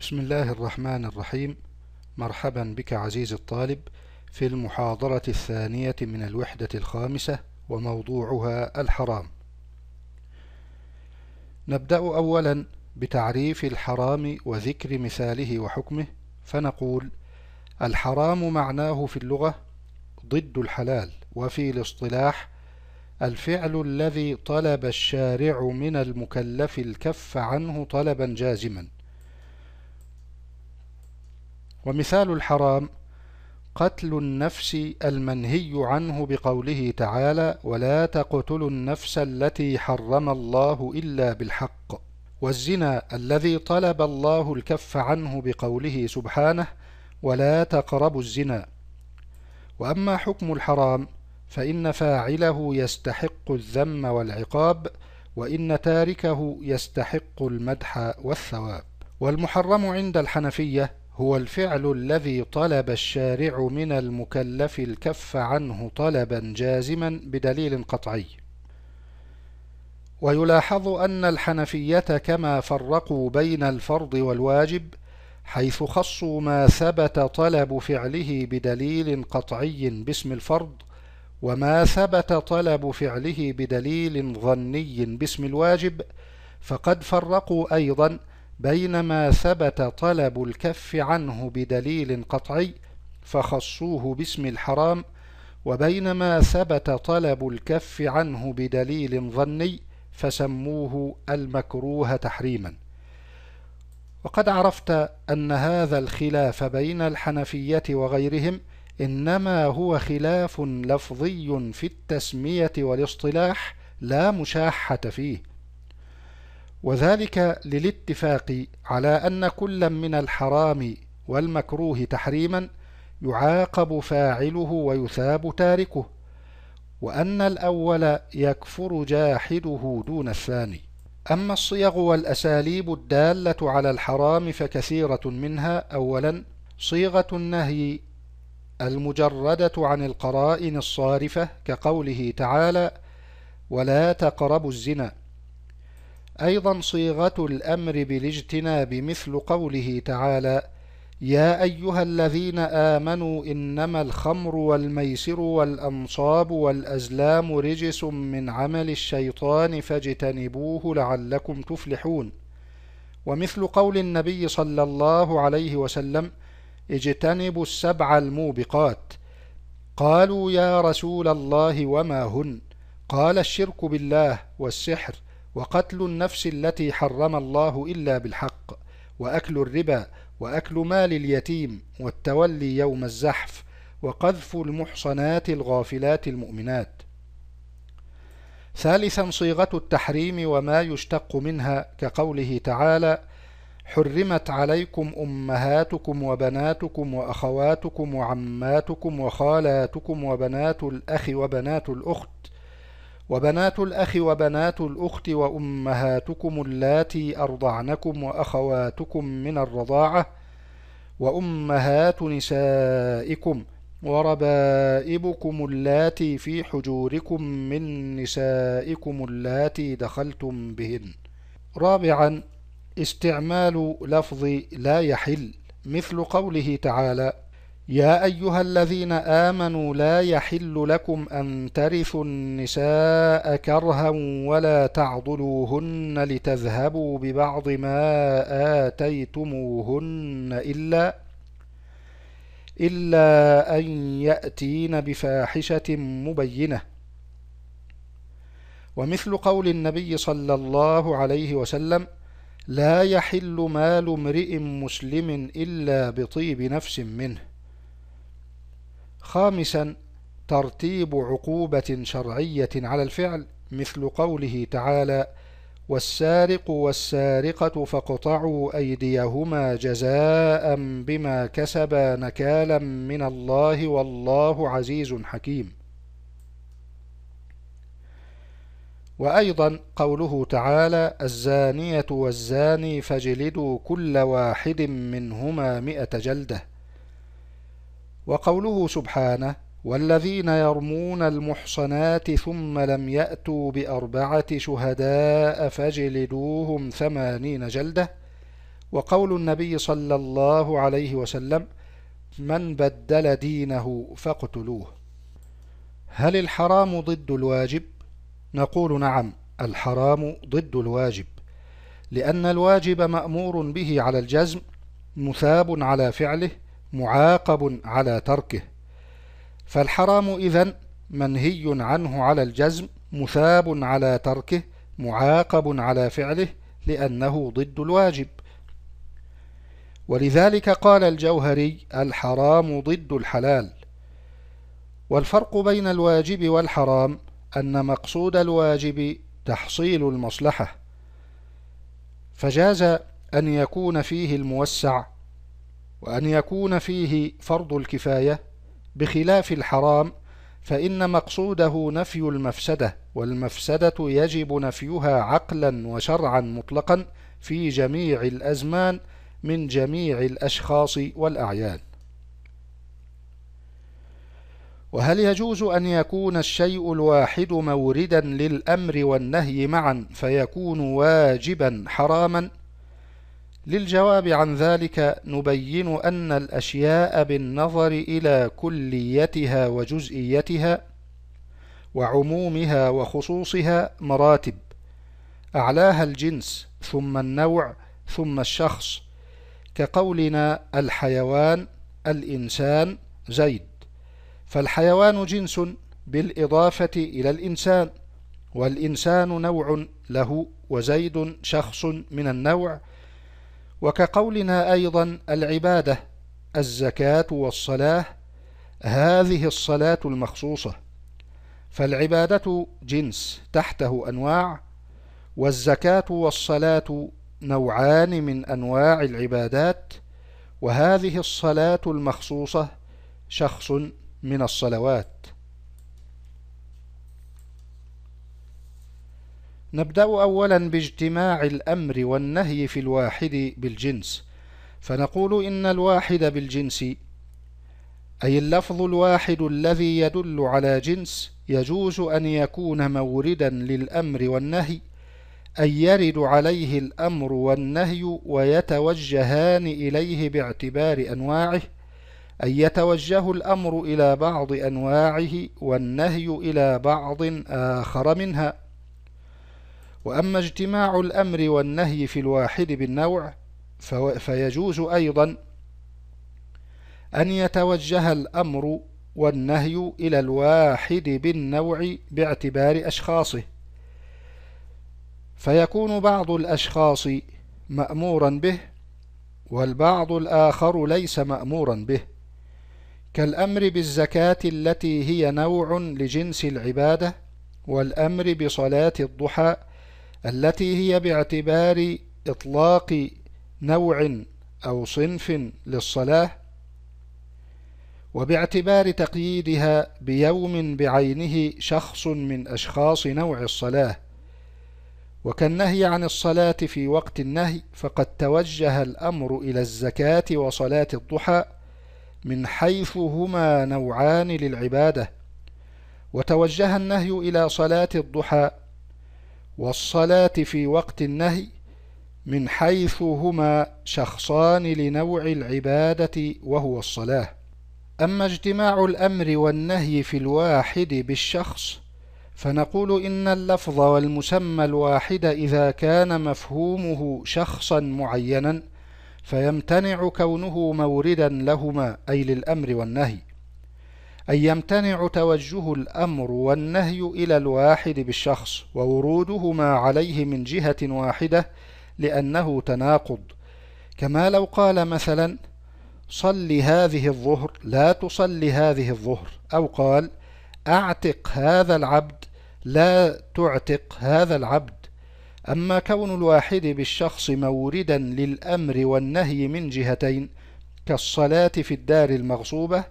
بسم الله الرحمن الرحيم مرحبا بك عزيزي الطالب في المحاضرة الثانية من الوحدة الخامسة وموضوعها الحرام نبدأ أولا بتعريف الحرام وذكر مثاله وحكمه فنقول الحرام معناه في اللغة ضد الحلال وفي الاصطلاح الفعل الذي طلب الشارع من المكلف الكف عنه طلبا جازما ومثال الحرام قتل النفس المنهي عنه بقوله تعالى ولا تقتلوا النفس التي حرم الله إلا بالحق والزنا الذي طلب الله الكف عنه بقوله سبحانه ولا تقربوا الزنا وأما حكم الحرام فإن فاعله يستحق الذم والعقاب وإن تاركه يستحق المدح والثواب والمحرم عند الحنفية هو الفعل الذي طلب الشارع من المكلف الكف عنه طلبا جازما بدليل قطعي ويلاحظ أن الحنفية كما فرقوا بين الفرض والواجب حيث خصوا ما ثبت طلب فعله بدليل قطعي باسم الفرض وما ثبت طلب فعله بدليل ظني باسم الواجب فقد فرقوا أيضا بينما ثبت طلب الكف عنه بدليل قطعي فخصوه باسم الحرام وبينما ثبت طلب الكف عنه بدليل ظني فسموه المكروه تحريما وقد عرفت أن هذا الخلاف بين الحنفية وغيرهم إنما هو خلاف لفظي في التسمية والاصطلاح لا مشاحة فيه وذلك للاتفاق على أن كلا من الحرام والمكروه تحريما يعاقب فاعله ويثاب تاركه وأن الأول يكفر جاحده دون الثاني أما الصيغ والأساليب الدالة على الحرام فكثيرة منها أولا صيغة النهي المجردة عن القرائن الصارفة كقوله تعالى ولا تقربوا الزنا أيضا صيغة الأمر بالاجتناب مثل قوله تعالى يا أيها الذين آمنوا إنما الخمر والميسر والأنصاب والأزلام رجس من عمل الشيطان فاجتنبوه لعلكم تفلحون ومثل قول النبي صلى الله عليه وسلم اجتنبوا السبع الموبقات قالوا يا رسول الله وما هن قال الشرك بالله والسحر وقتل النفس التي حرم الله إلا بالحق وأكل الربا وأكل مال اليتيم والتولي يوم الزحف وقذف المحصنات الغافلات المؤمنات ثالثا صيغة التحريم وما يشتق منها كقوله تعالى حرمت عليكم أمهاتكم وبناتكم وأخواتكم وعماتكم وخالاتكم وبنات الأخ وبنات الأخت وبنات الأخ وبنات الأخت وأمهاتكم اللاتي أرضعنكم وأخواتكم من الرضاعة وأمهات نسائكم وربائبكم اللاتي في حجوركم من نسائكم اللاتي دخلتم بهن رابعا استعمال لفظ لا يحل مثل قوله تعالى يا أيها الذين آمنوا لا يحل لكم أن ترثوا النساء كرها ولا تعضلوهن لتذهبوا ببعض ما آتيتموهن إلا إلا أن يأتين بفاحشة مبينة ومثل قول النبي صلى الله عليه وسلم لا يحل مال امرئ مسلم إلا بطيب نفس منه خامسا ترتيب عقوبة شرعية على الفعل مثل قوله تعالى والسارق والسارقة فاقطعوا أيديهما جزاء بما كسبا نكالا من الله والله عزيز حكيم وأيضا قوله تعالى الزانية والزاني فجلدوا كل واحد منهما مئة جلدة وقوله سبحانه والذين يرمون المحصنات ثم لم يأتوا بأربعة شهداء فجلدوهم ثمانين جلدة وقول النبي صلى الله عليه وسلم من بدل دينه فاقتلوه هل الحرام ضد الواجب؟ نقول نعم الحرام ضد الواجب لأن الواجب مأمور به على الجزم مثاب على فعله معاقب على تركه فالحرام إذن منهي عنه على الجزم مثاب على تركه معاقب على فعله لأنه ضد الواجب ولذلك قال الجوهري الحرام ضد الحلال والفرق بين الواجب والحرام أن مقصود الواجب تحصيل المصلحة فجاز أن يكون فيه الموسع وأن يكون فيه فرض الكفاية بخلاف الحرام فإن مقصوده نفي المفسدة والمفسدة يجب نفيها عقلا وشرعا مطلقا في جميع الأزمان من جميع الأشخاص والأعيان وهل يجوز أن يكون الشيء الواحد موردا للأمر والنهي معا فيكون واجبا حراما للجواب عن ذلك نبين أن الأشياء بالنظر إلى كليتها وجزئيتها وعمومها وخصوصها مراتب أعلاها الجنس ثم النوع ثم الشخص كقولنا الحيوان الإنسان زيد فالحيوان جنس بالإضافة إلى الإنسان والإنسان نوع له وزيد شخص من النوع وكقولنا أيضا العبادة الزكاة والصلاة هذه الصلاة المخصوصة فالعبادة جنس تحته أنواع والزكاة والصلاة نوعان من أنواع العبادات وهذه الصلاة المخصوصة شخص من الصلوات نبدأ أولا باجتماع الأمر والنهي في الواحد بالجنس فنقول إن الواحد بالجنس أي اللفظ الواحد الذي يدل على جنس يجوز أن يكون موردا للأمر والنهي أي يرد عليه الأمر والنهي ويتوجهان إليه باعتبار أنواعه أي يتوجه الأمر إلى بعض أنواعه والنهي إلى بعض آخر منها وأما اجتماع الأمر والنهي في الواحد بالنوع فيجوز أيضا أن يتوجه الأمر والنهي إلى الواحد بالنوع باعتبار أشخاصه فيكون بعض الأشخاص مأمورا به والبعض الآخر ليس مأمورا به كالأمر بالزكاة التي هي نوع لجنس العبادة والأمر بصلاة الضحى التي هي باعتبار إطلاق نوع أو صنف للصلاة وباعتبار تقييدها بيوم بعينه شخص من أشخاص نوع الصلاة وكالنهي عن الصلاة في وقت النهي فقد توجه الأمر إلى الزكاة وصلاة الضحى من حيث هما نوعان للعبادة وتوجه النهي إلى صلاة الضحى والصلاة في وقت النهي من حيث هما شخصان لنوع العبادة وهو الصلاة أما اجتماع الأمر والنهي في الواحد بالشخص فنقول إن اللفظ والمسمى الواحد إذا كان مفهومه شخصا معينا فيمتنع كونه موردا لهما أي للأمر والنهي أي يمتنع توجه الأمر والنهي إلى الواحد بالشخص وورودهما عليه من جهة واحدة لأنه تناقض كما لو قال مثلا صل هذه الظهر لا تصل هذه الظهر أو قال أعتق هذا العبد لا تعتق هذا العبد أما كون الواحد بالشخص موردا للأمر والنهي من جهتين كالصلاة في الدار المغصوبة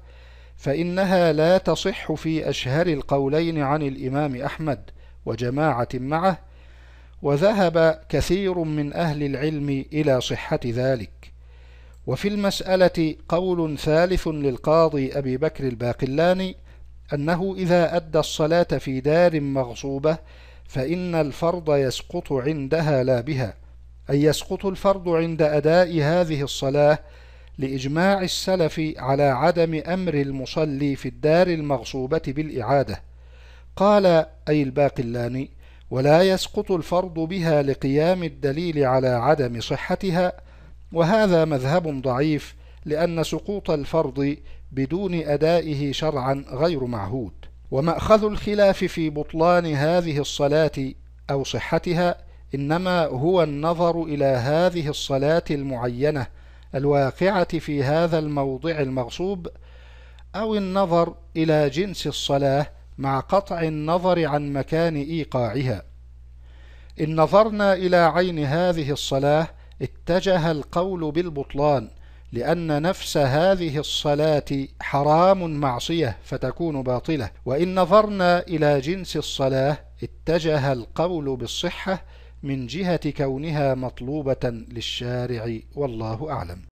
فإنها لا تصح في أشهر القولين عن الإمام أحمد وجماعة معه وذهب كثير من أهل العلم إلى صحة ذلك وفي المسألة قول ثالث للقاضي أبي بكر الباقلاني أنه إذا أدى الصلاة في دار مغصوبة فإن الفرض يسقط عندها لا بها أي يسقط الفرض عند أداء هذه الصلاة لإجماع السلف على عدم أمر المصلي في الدار المغصوبة بالإعادة قال أي الباقلاني ولا يسقط الفرض بها لقيام الدليل على عدم صحتها وهذا مذهب ضعيف لأن سقوط الفرض بدون أدائه شرعا غير معهود ومأخذ الخلاف في بطلان هذه الصلاة أو صحتها إنما هو النظر إلى هذه الصلاة المعينة الواقعة في هذا الموضع المغصوب أو النظر إلى جنس الصلاة مع قطع النظر عن مكان إيقاعها إن نظرنا إلى عين هذه الصلاة اتجه القول بالبطلان لأن نفس هذه الصلاة حرام معصية فتكون باطلة وإن نظرنا إلى جنس الصلاة اتجه القول بالصحة من جهة كونها مطلوبة للشارع والله أعلم